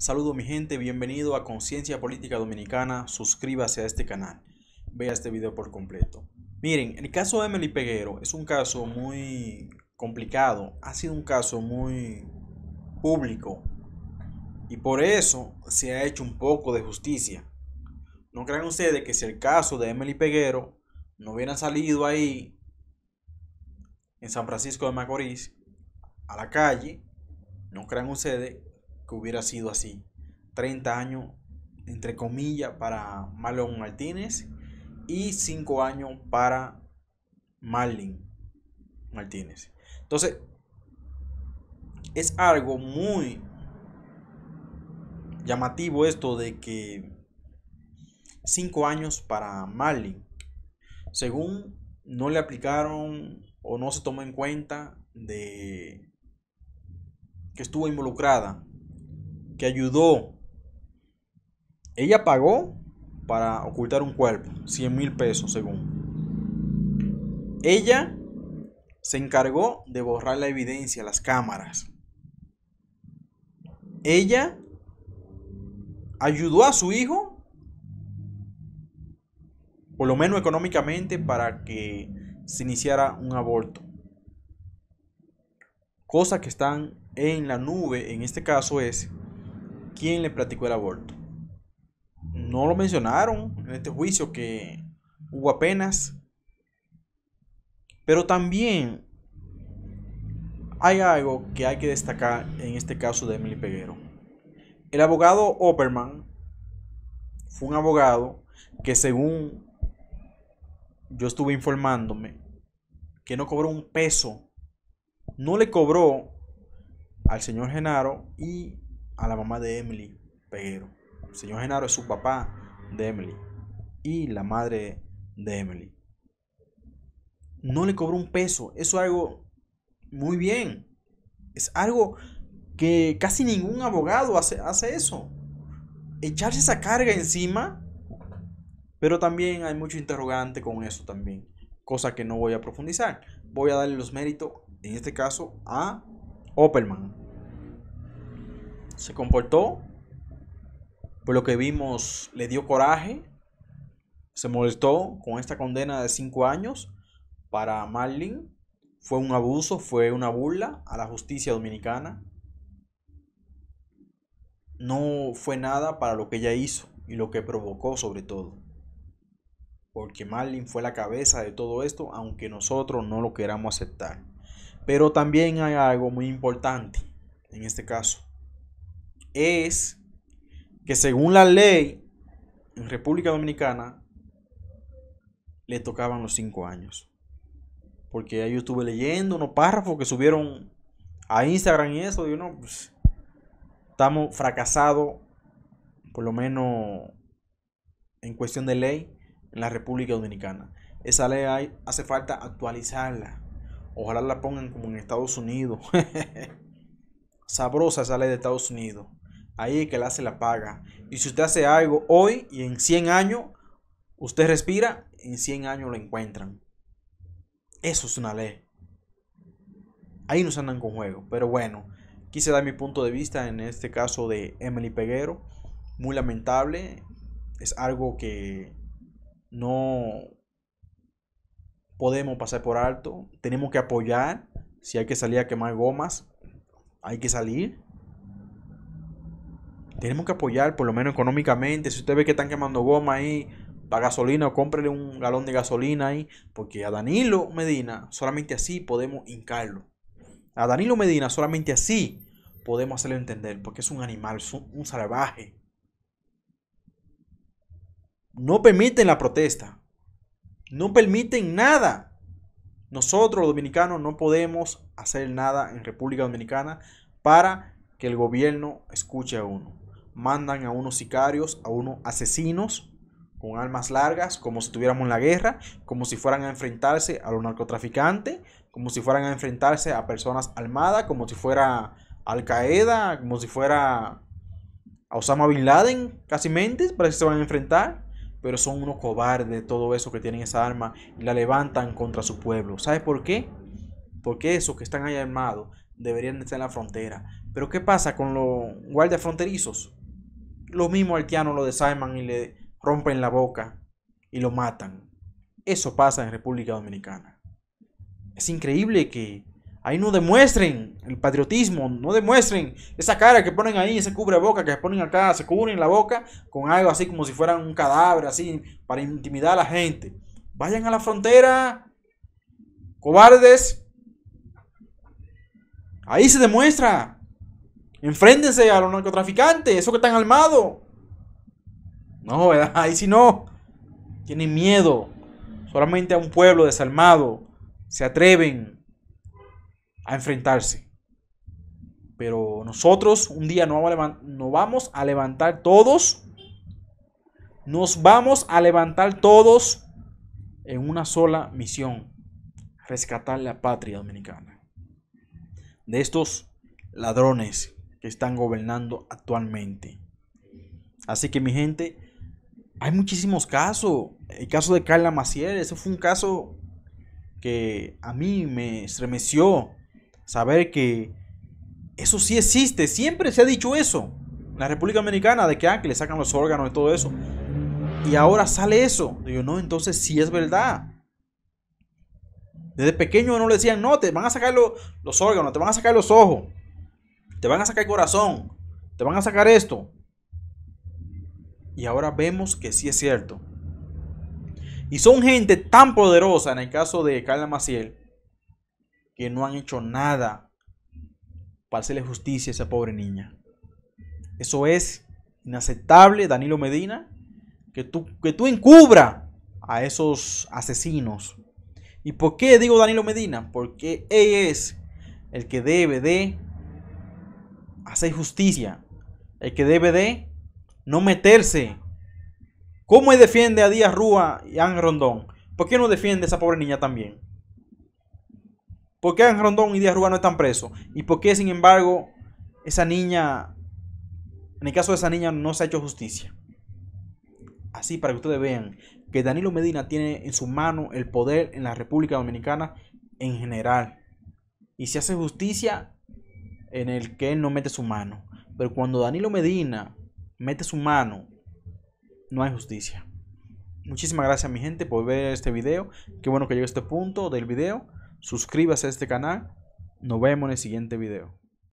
Saludos mi gente, bienvenido a Conciencia Política Dominicana, suscríbase a este canal, vea este video por completo. Miren, el caso de Emily Peguero es un caso muy complicado, ha sido un caso muy público y por eso se ha hecho un poco de justicia. No crean ustedes que si el caso de Emily Peguero no hubiera salido ahí en San Francisco de Macorís a la calle, no crean ustedes que hubiera sido así. 30 años, entre comillas, para Marlon Martínez y 5 años para Marlin Martínez. Entonces, es algo muy llamativo esto de que 5 años para Marlin. Según no le aplicaron o no se tomó en cuenta de que estuvo involucrada que ayudó. Ella pagó para ocultar un cuerpo, 100 mil pesos según. Ella se encargó de borrar la evidencia, las cámaras. Ella ayudó a su hijo por lo menos económicamente, para que se iniciara un aborto. Cosa que están en la nube, en este caso es quién le practicó el aborto. No lo mencionaron en este juicio que hubo apenas. Pero también hay algo que hay que destacar en este caso de Emily Peguero. El abogado Opperman fue un abogado que según yo estuve informándome, que no cobró un peso. No le cobró al señor Genaro y a la mamá de Emily Peguero. El señor Genaro es su papá de Emily y la madre de Emily. No le cobró un peso. Eso es algo muy bien. Es algo que casi ningún abogado hace, hace eso. Echarse esa carga encima. Pero también hay mucho interrogante con eso también. Cosa que no voy a profundizar. Voy a darle los méritos, en este caso, a Opperman se comportó, por lo que vimos le dio coraje, se molestó con esta condena de 5 años para Marlin. Fue un abuso, fue una burla a la justicia dominicana. No fue nada para lo que ella hizo y lo que provocó sobre todo. Porque Marlin fue la cabeza de todo esto, aunque nosotros no lo queramos aceptar. Pero también hay algo muy importante en este caso es que según la ley en República Dominicana le tocaban los cinco años. Porque yo estuve leyendo unos párrafos que subieron a Instagram y eso, pues, estamos fracasados, por lo menos en cuestión de ley, en la República Dominicana. Esa ley hace falta actualizarla. Ojalá la pongan como en Estados Unidos. Sabrosa esa ley de Estados Unidos ahí que la hace la paga. Y si usted hace algo hoy y en 100 años, usted respira, en 100 años lo encuentran. Eso es una ley. Ahí nos andan con juego. Pero bueno, quise dar mi punto de vista en este caso de Emily Peguero. Muy lamentable. Es algo que no podemos pasar por alto. Tenemos que apoyar. Si hay que salir a quemar gomas, hay que salir tenemos que apoyar, por lo menos económicamente. Si usted ve que están quemando goma ahí, para gasolina o cómprele un galón de gasolina ahí, porque a Danilo Medina solamente así podemos hincarlo. A Danilo Medina solamente así podemos hacerlo entender, porque es un animal, es un salvaje. No permiten la protesta, no permiten nada. Nosotros los dominicanos no podemos hacer nada en República Dominicana para que el gobierno escuche a uno mandan a unos sicarios, a unos asesinos con armas largas, como si estuviéramos en la guerra, como si fueran a enfrentarse a los narcotraficantes, como si fueran a enfrentarse a personas armadas, como si fuera Al Qaeda, como si fuera a Osama Bin Laden, casi mentes, para que se van a enfrentar. Pero son unos cobardes todo eso que tienen esa arma y la levantan contra su pueblo. ¿Sabes por qué? Porque esos que están ahí armados deberían estar en la frontera. Pero ¿qué pasa con los guardias fronterizos? los mismos haitianos lo desayman y le rompen la boca y lo matan. Eso pasa en República Dominicana. Es increíble que ahí no demuestren el patriotismo, no demuestren esa cara que ponen ahí, ese cubre boca que ponen acá, se cubren la boca con algo así como si fueran un cadáver, así, para intimidar a la gente. Vayan a la frontera, cobardes. Ahí se demuestra Enfréntense a los narcotraficantes, esos que están armados. No, ¿verdad? ahí sí no. Tienen miedo. Solamente a un pueblo desarmado se atreven a enfrentarse. Pero nosotros un día nos vamos a levantar todos. Nos vamos a levantar todos en una sola misión. Rescatar la patria dominicana. De estos ladrones que están gobernando actualmente. Así que mi gente, hay muchísimos casos. El caso de Carla Maciel, ese fue un caso que a mí me estremeció saber que eso sí existe. Siempre se ha dicho eso. En la República Dominicana, de que, ah, le sacan los órganos y todo eso. Y ahora sale eso. Digo, no, entonces sí es verdad. Desde pequeño no le decían, no, te van a sacar los órganos, te van a sacar los ojos te van a sacar el corazón, te van a sacar esto. Y ahora vemos que sí es cierto. Y son gente tan poderosa, en el caso de Carla Maciel, que no han hecho nada para hacerle justicia a esa pobre niña. Eso es inaceptable, Danilo Medina, que tú, que tú encubra a esos asesinos. ¿Y por qué digo Danilo Medina? Porque él es el que debe de hacer justicia. El que debe de no meterse. ¿Cómo defiende a Díaz Rúa y a Anne Rondón? ¿Por qué no defiende a esa pobre niña también? ¿Por qué Anne Rondón y Díaz Rúa no están presos? ¿Y por qué, sin embargo, esa niña, en el caso de esa niña, no se ha hecho justicia? Así para que ustedes vean que Danilo Medina tiene en su mano el poder en la República Dominicana en general. Y si hace justicia, en el que él no mete su mano. Pero cuando Danilo Medina mete su mano, no hay justicia. Muchísimas gracias mi gente por ver este video. Qué bueno que llegue a este punto del video. Suscríbase a este canal. Nos vemos en el siguiente video.